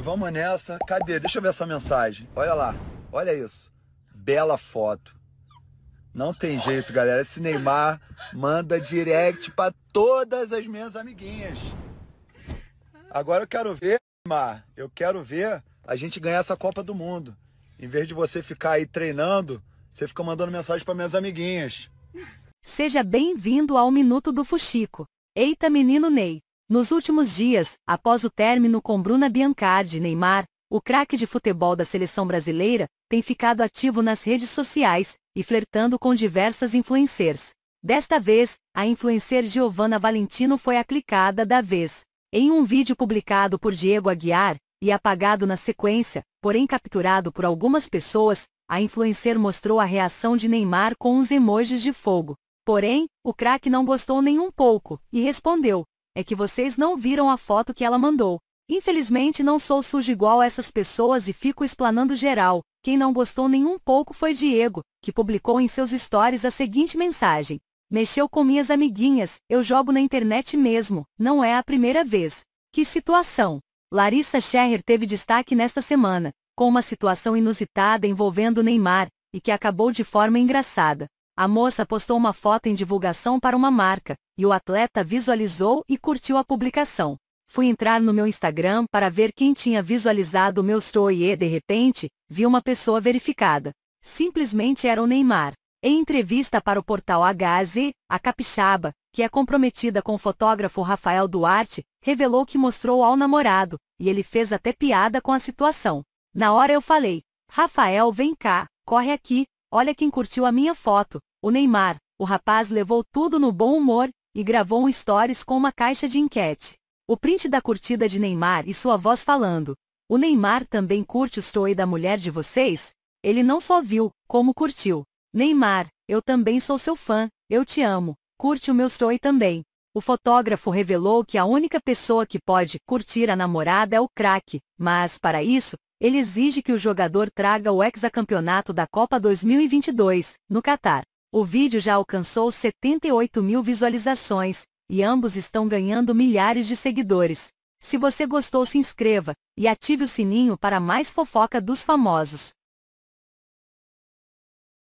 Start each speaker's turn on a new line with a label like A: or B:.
A: E vamos nessa. Cadê? Deixa eu ver essa mensagem. Olha lá. Olha isso. Bela foto. Não tem jeito, galera. Esse Neymar manda direct para todas as minhas amiguinhas. Agora eu quero ver, Neymar. Eu quero ver a gente ganhar essa Copa do Mundo. Em vez de você ficar aí treinando, você fica mandando mensagem para minhas amiguinhas.
B: Seja bem-vindo ao Minuto do Fuxico. Eita, menino Ney. Nos últimos dias, após o término com Bruna Biancardi e Neymar, o craque de futebol da seleção brasileira tem ficado ativo nas redes sociais e flertando com diversas influencers. Desta vez, a influencer Giovanna Valentino foi aclicada da vez. Em um vídeo publicado por Diego Aguiar e apagado na sequência, porém capturado por algumas pessoas, a influencer mostrou a reação de Neymar com uns emojis de fogo. Porém, o craque não gostou nem um pouco e respondeu: é que vocês não viram a foto que ela mandou. Infelizmente não sou sujo igual essas pessoas e fico explanando geral. Quem não gostou nem um pouco foi Diego, que publicou em seus stories a seguinte mensagem. Mexeu com minhas amiguinhas, eu jogo na internet mesmo, não é a primeira vez. Que situação! Larissa Scherrer teve destaque nesta semana, com uma situação inusitada envolvendo Neymar, e que acabou de forma engraçada. A moça postou uma foto em divulgação para uma marca, e o atleta visualizou e curtiu a publicação. Fui entrar no meu Instagram para ver quem tinha visualizado o meu story e, de repente, vi uma pessoa verificada. Simplesmente era o Neymar. Em entrevista para o portal HZ, a capixaba, que é comprometida com o fotógrafo Rafael Duarte, revelou que mostrou ao namorado, e ele fez até piada com a situação. Na hora eu falei, Rafael vem cá, corre aqui, olha quem curtiu a minha foto, o Neymar, o rapaz levou tudo no bom humor e gravou um stories com uma caixa de enquete. O print da curtida de Neymar e sua voz falando: O Neymar também curte o story da mulher de vocês? Ele não só viu, como curtiu. Neymar, eu também sou seu fã, eu te amo, curte o meu story também. O fotógrafo revelou que a única pessoa que pode curtir a namorada é o craque, mas, para isso, ele exige que o jogador traga o hexacampeonato da Copa 2022, no Catar. O vídeo já alcançou 78 mil visualizações, e ambos estão ganhando milhares de seguidores. Se você gostou se inscreva, e ative o sininho para mais fofoca dos famosos.